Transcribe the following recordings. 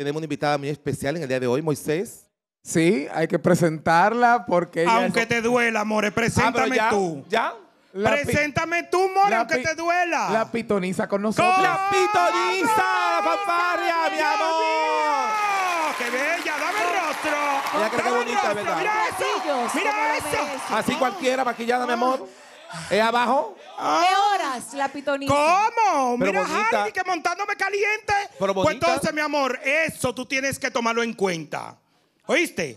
Tenemos una invitada muy especial en el día de hoy, Moisés. Sí, hay que presentarla porque. aunque te duela, More, ah, preséntame tú. ¿Ya? preséntame tú, More, aunque te duela. La pitoniza con nosotros. ¡La pitoniza! ¡La fanfarria, mi amor! ¡Qué bella! ¡Dame el oh. rostro! Mira que bonita, ¿verdad? ¡Mira eso! ¡Mira eso! Así oh. cualquiera, maquillada, mi amor. Oh. ¿Es abajo? ¿Qué horas la pitonita? ¿Cómo? Mira, bonita. que montándome caliente. Pues entonces, mi amor, eso tú tienes que tomarlo en cuenta. ¿Oíste?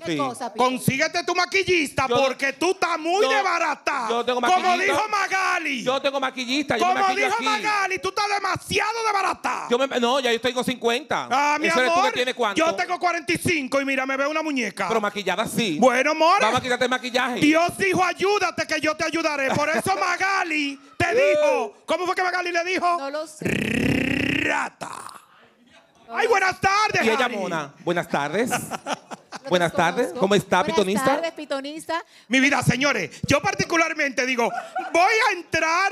Consíguete tu maquillista porque tú estás muy de barata yo Como dijo Magali. Yo tengo maquillista. como dijo Magali, tú estás demasiado de barata no, ya yo tengo 50. ah, mi Eso tú que cuánto. Yo tengo 45 y mira, me veo una muñeca. Pero maquillada sí. bueno, Vamos a maquillaje. Dios dijo, ayúdate que yo te ayudaré. Por eso Magali te dijo. Uh. ¿Cómo fue que Magali le dijo? No lo sé. Rata. Ay, buenas tardes. Y ella mona. Buenas tardes. Buenas tardes, ¿cómo está, pitonista? Buenas tardes, pitonista. Mi vida, señores, yo particularmente digo, voy a entrar.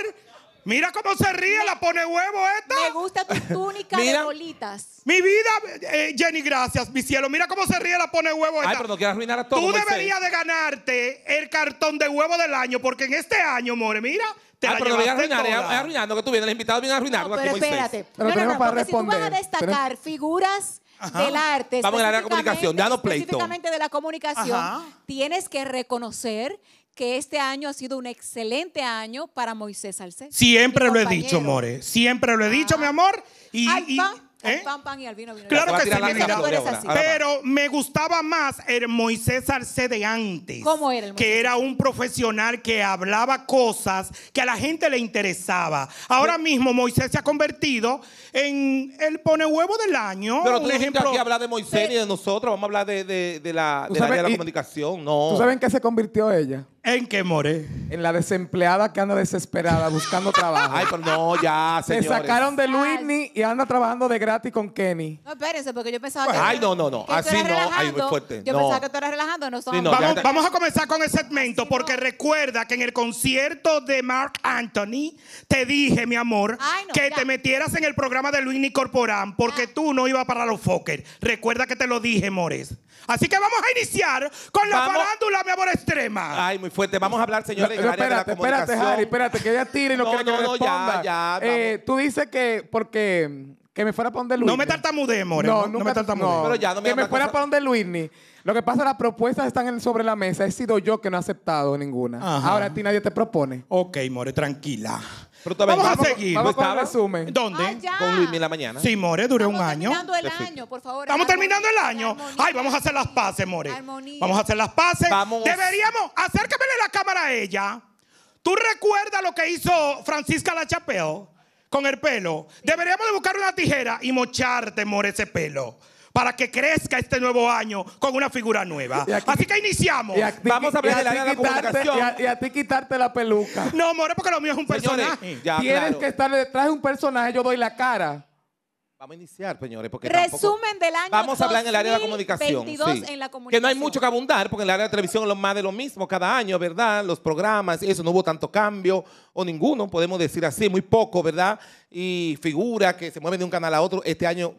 Mira cómo se ríe, la pone huevo esta. Me gusta tu túnica de bolitas. Mi vida, eh, Jenny, gracias, mi cielo. Mira cómo se ríe, la pone huevo esta. Ay, pero no quiero arruinar a todo. Tú deberías de ganarte el cartón de huevo del año, porque en este año, more, mira, te ah, pero no voy a arruinar, es eh, arruinando que tú vienes, el invitado viene a arruinarlo. No, pero aquí espérate. Pero no, no, responder. si tú vas a destacar figuras del arte, Vamos a la comunicación, dado pleito. específicamente de la comunicación, tienes que reconocer que este año ha sido un excelente año para Moisés Salcedo. Siempre lo he dicho, More. Siempre lo he dicho, mi ah. amor. y ¿Eh? Pan, pan y al vino, vino. Claro que sí, Pero me gustaba más el Moisés Arce de antes. ¿Cómo Que era un profesional que hablaba cosas que a la gente le interesaba. Ahora mismo Moisés se ha convertido en el pone huevo del año. Pero tú un ejemplo aquí hablar de Moisés y de nosotros, vamos a hablar de, la, comunicación. No. ¿Tú sabes en qué se convirtió ella? ¿En qué more? En la desempleada que anda desesperada buscando trabajo. Ay, pero no, ya, Se sacaron de Whitney y anda trabajando de gratis con Kenny. No, espérense, porque yo pensaba pues, que. Ay, no, no, no. Así no. Ay, muy fuerte. Yo pensaba que tú eras relajando, no son. Vamos, a comenzar con el segmento porque recuerda que en el concierto de Mark Anthony te dije, mi amor, que te metieras en el programa de Luis Corporan porque tú no ibas para los Fokker. Recuerda que te lo dije, Mores. Así que vamos a iniciar con la mi amor extrema. Ay, muy fuerte. Vamos a hablar, señores, no, Pero espérate, de la Espérate, Harry, espérate, que ella tire y no, quiero que responda. Ya, ya, eh, tú dices que porque que me fuera para donde Luis. No me tartamude, More. No, nunca, no me tartamude. que me fuera para donde ni Lo que pasa, las propuestas están sobre la mesa. He sido yo que no he aceptado ninguna. Ahora a ti nadie te propone. Ok, More, tranquila vamos, a seguir. Vamos a ¿Dónde? con Luis en la mañana. Sí, More, duré un año. Estamos terminando el año, por favor. Estamos terminando el año. Ay, vamos a hacer las paces, More. Vamos a hacer las paces. Deberíamos, acércamele la cámara a ella. ¿Tú recuerdas lo que hizo Francisca Lachapeo con el pelo? Deberíamos de buscar una tijera y mocharte, More, ese pelo para que crezca este nuevo año con una figura nueva. así que iniciamos. Vamos a hablar de la, comunicación. Y a, ti quitarte la peluca. No, more, porque lo mío es un personaje. Tienes que estar detrás de un personaje, yo doy la cara. Vamos a iniciar, señores, porque resumen del año. Vamos a hablar en el área de la comunicación, que no hay mucho que abundar, porque en el área de la televisión es más de lo mismo cada año, ¿verdad? Los programas, eso no hubo tanto cambio o ninguno, podemos decir así, muy poco, ¿verdad? Y figura que se mueven de un canal a otro. Este año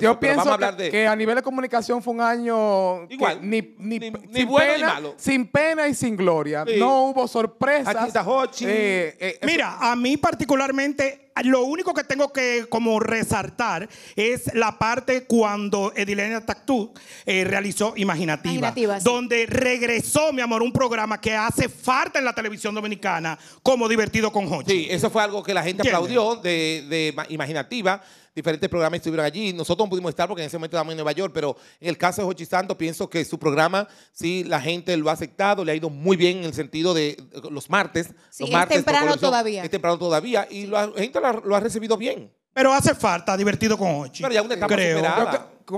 yo, pienso que, a nivel de comunicación fue un año Igual, ni, ni, bueno, pena, sin pena y sin gloria. No hubo sorpresas. Aquí está Hochi. Eh, eh, Mira, a mí particularmente, lo único que tengo que como resaltar es la parte cuando Edilena Tactú eh, realizó Imaginativa, donde regresó, mi amor, un programa que hace falta en la televisión dominicana como Divertido con Hochi. Sí, eso fue algo que la gente aplaudió de, de Imaginativa diferentes programas estuvieron allí. Nosotros no pudimos estar porque en ese momento estábamos en Nueva York, pero en el caso de Jochi Santos pienso que su programa, sí, la gente lo ha aceptado, le ha ido muy bien en el sentido de eh, los martes. los martes, es temprano todavía. Es temprano todavía y la gente lo ha recibido bien. Pero hace falta divertido con Ochi. Pero ya un creo.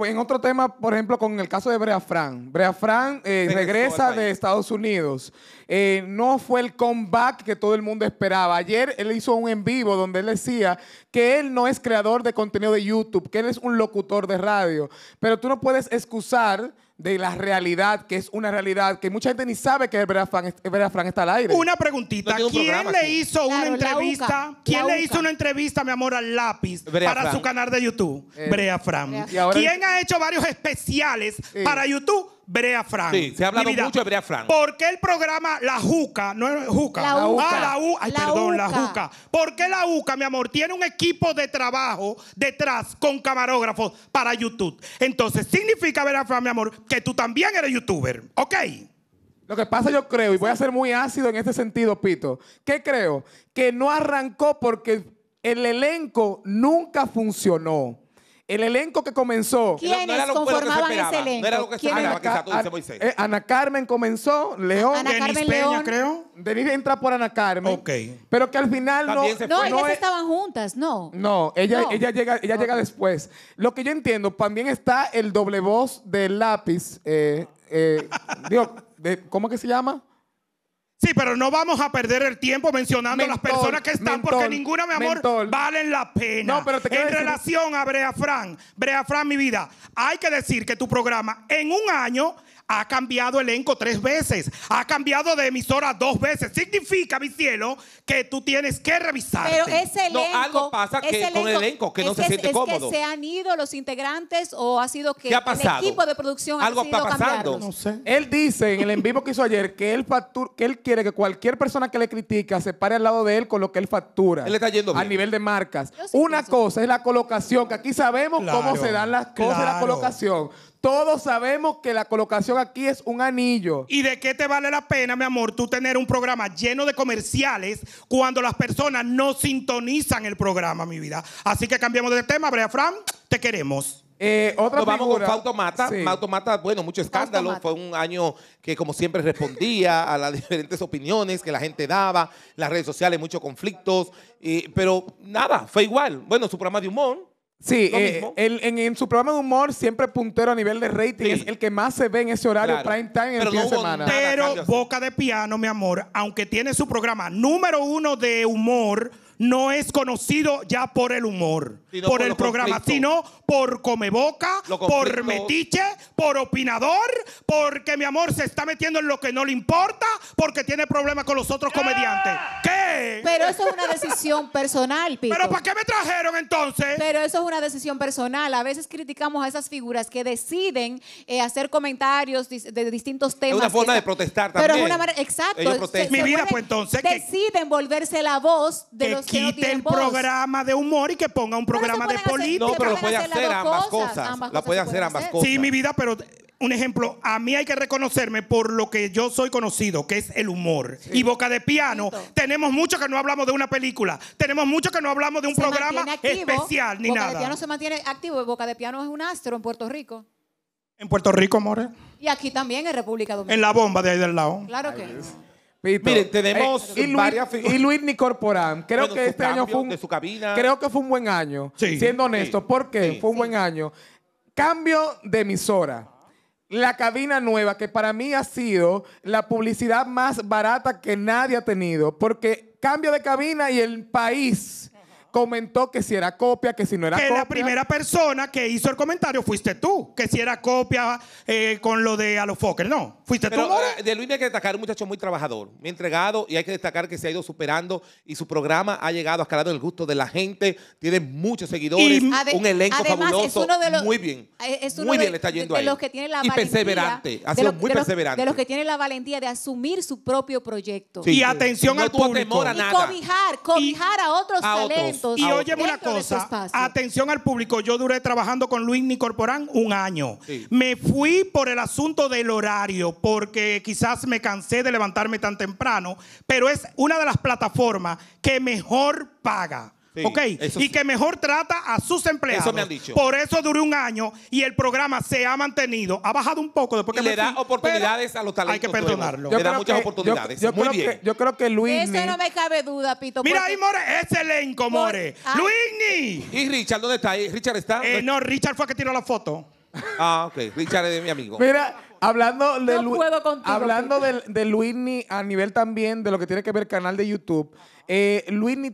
en otro tema, por ejemplo, con el caso de Brea Fran. Brea Fran eh, regresa de Estados Unidos. Eh, no fue el comeback que todo el mundo esperaba. Ayer él hizo un en vivo donde él decía que él no es creador de contenido de YouTube, que él es un locutor de radio. Pero tú no puedes excusar de la realidad, que es una realidad que mucha gente ni sabe que es Fran, está al aire. Una preguntita. ¿Quién le hizo una entrevista? ¿Quién le hizo una entrevista, mi amor, al lápiz para su canal de YouTube? Eh, Brea Fran. ¿Quién ha hecho varios especiales para YouTube? Brea Frank. Sí, se ha hablado mucho de Brea Frank. ¿Por qué el programa La Juca, no es Juca? La, la UCA. Ah, la U, ay, perdón, La Juca. ¿Por qué La Uca, mi amor, tiene un equipo de trabajo detrás con camarógrafos para YouTube? Entonces, significa, Brea Frank, mi amor, que tú también eres youtuber, ¿ok? Lo que pasa yo creo, y voy a ser muy ácido en este sentido, Pito, ¿qué creo? Que no arrancó porque el elenco nunca funcionó. El elenco que comenzó. ¿Quiénes no conformaban ese elenco? Ana Carmen comenzó, León. Ana Carmen creo. Denise entra por Ana Carmen. Ok. Pero que al final no. No, ellas estaban juntas, no. No, ella, llega, después. Lo que yo entiendo, también está el doble voz de lápiz. eh, eh, digo, ¿cómo que se llama? Sí, pero no vamos a perder el tiempo mencionando a las personas que están, porque ninguna, mi amor, valen la pena. No, pero en relación a Brea Fran, Brea Fran, mi vida, hay que decir que tu programa en un año ha cambiado elenco tres veces. Ha cambiado de emisora dos veces. Significa, mi cielo, que tú tienes que revisar. Pero ese elenco. No, algo pasa con el elenco que no se siente es cómodo. Que se han ido los integrantes o ha sido que el equipo de producción algo ha sido está pasando. No sé. Él dice en el en vivo que hizo ayer que él, factura, que él quiere que cualquier persona que le critica se pare al lado de él con lo que él factura. Él está yendo bien. nivel de marcas. Una cosa es la colocación, que aquí sabemos cómo se dan las cosas de la colocación. Todos sabemos que la colocación aquí es un anillo. ¿Y de qué te vale la pena, mi amor, tú tener un programa lleno de comerciales cuando las personas no sintonizan el programa, mi vida? Así que cambiamos de tema, Brea Fran, te queremos. Eh, Nos vamos con Fautomata. Automata, bueno, mucho escándalo. Fue un año que, como siempre, respondía a las diferentes opiniones que la gente daba, las redes sociales, muchos conflictos. Eh, pero nada, fue igual. Bueno, su programa de humor, Sí, eh, en, su programa de humor, siempre puntero a nivel de rating, es el que más se ve en ese horario prime time en el fin de semana. Pero Boca de Piano, mi amor, aunque tiene su programa número uno de humor, no es conocido ya por el humor, por, el programa, sino por comeboca, por metiche, por opinador, porque mi amor se está metiendo en lo que no le importa, porque tiene problemas con los otros comediantes. Ah. ¿Qué? Pero eso es una decisión personal, ¿Pero para qué me trajeron entonces? Pero eso es una decisión personal. A veces criticamos a esas figuras que deciden eh, hacer comentarios de distintos temas. Es una forma de protestar también. Pero es una exacto. mi vida, pues entonces. Deciden volverse la voz de los quite el programa de humor y que ponga un programa de política. no, pero lo puede hacer ambas cosas. la puede hacer ambas cosas. Sí, mi vida, pero un ejemplo, a mí hay que reconocerme por lo que yo soy conocido, que es el humor. Y Boca de Piano, tenemos mucho que no hablamos de una película, tenemos mucho que no hablamos de un programa especial ni nada. Boca de Piano se mantiene activo, Boca de Piano es un astro en Puerto Rico. En Puerto Rico, More. Y aquí también en República Dominicana. En la bomba de ahí del lado. Claro que. Eh, tenemos y Luis, varias Creo que este año fue un, Creo que fue un buen año. siendo honesto, ¿por qué fue un buen año. Cambio de emisora. La cabina nueva, que para mí ha sido la publicidad más barata que nadie ha tenido, porque cambio de cabina y el país comentó que si era copia, que si no era que la primera persona que hizo el comentario fuiste tú, que si era copia eh, con lo de a los Fokker, no. Fuiste tú. de Luis hay que destacar, un muchacho muy trabajador, muy entregado y hay que destacar que se ha ido superando y su programa ha llegado, ha escalado el gusto de la gente, tiene muchos seguidores, un elenco fabuloso, es muy bien. le está yendo Los que tiene la perseverante, ha sido muy perseverante. de los que tiene la valentía de asumir su propio proyecto. y atención al Temor a nada. Y cobijar, cobijar a otros y oye una este cosa, atención al público, yo duré trabajando con Luis Nicorporán un año. Me fui por el asunto del horario, porque quizás me cansé de levantarme tan temprano, pero es una de las plataformas que mejor paga y que mejor trata a sus empleados. Eso me han dicho. Por eso duró un año y el programa se ha mantenido. Ha bajado un poco después que le da oportunidades a los talentos. Hay que perdonarlo. Le da muchas oportunidades. Yo, Muy creo bien. Que, yo creo que Luis. ese no me cabe duda, Pito. Mira ahí, More, ese elenco, More. Luis. ¿Y Richard dónde está? ¿Richard está? Eh, no, Richard fue el que tiró la foto. Ah, ok. Richard es mi amigo. Mira, Hablando de, no hablando de, de a nivel también de lo que tiene que ver el canal de YouTube, eh,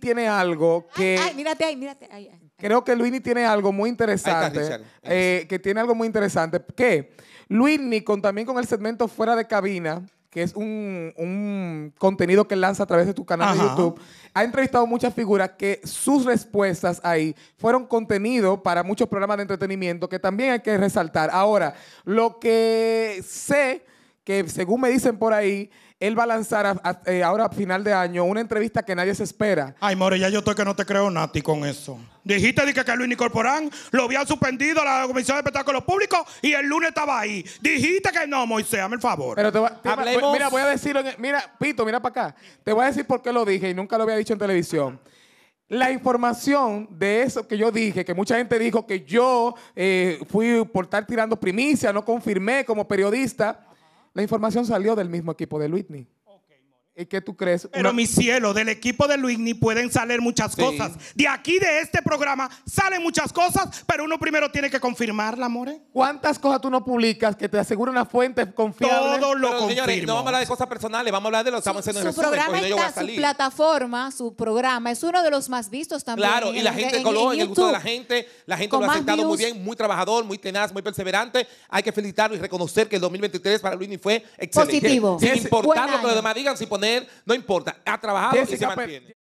tiene algo que... Ay, mírate ahí, mírate ahí. Creo que Luisni eh, tiene algo muy interesante. que tiene algo muy interesante. ¿Qué? Luisni, con, también con el segmento Fuera de Cabina, que es un, contenido que lanza a través de tu canal de YouTube, ha entrevistado muchas figuras que sus respuestas ahí fueron contenido para muchos programas de entretenimiento que también hay que resaltar. Ahora, lo que sé que según me dicen por ahí, él va a lanzar eh, ahora a final de año una entrevista que nadie se espera. Ay, More, ya yo estoy que no te creo, Nati, con eso. Dijiste que, que Luis Nicorporán lo había suspendido a la Comisión de Espectáculos Públicos y el lunes estaba ahí. Dijiste que no, Moisés, hazme el favor. mira, voy a decirlo. Mira, Pito, mira para acá. Te voy a decir por qué lo dije y nunca lo había dicho en televisión la información de eso que yo dije, que mucha gente dijo que yo eh, fui por estar tirando primicia, no confirmé como periodista. La información salió del mismo equipo de Whitney. ¿Qué tú crees? Pero mi cielo, del equipo de Luigni pueden salir muchas cosas. De aquí, de este programa, salen muchas cosas, pero uno primero tiene que confirmarla, amores. ¿Cuántas cosas tú no publicas que te asegura una fuente confiable? Todo lo pero, señores, no vamos a hablar de cosas personales, vamos a hablar de lo los haciendo en Su programa está, su plataforma, su programa, es uno de los más vistos también. Claro, y la gente en, Colombia el gusto de la gente, la gente lo ha aceptado muy bien, muy trabajador, muy tenaz, muy perseverante. Hay que felicitarlo y reconocer que el 2023 para Luigni fue excelente. Positivo. Sin importar lo demás digan, sin poner no importa, ha trabajado y se mantiene.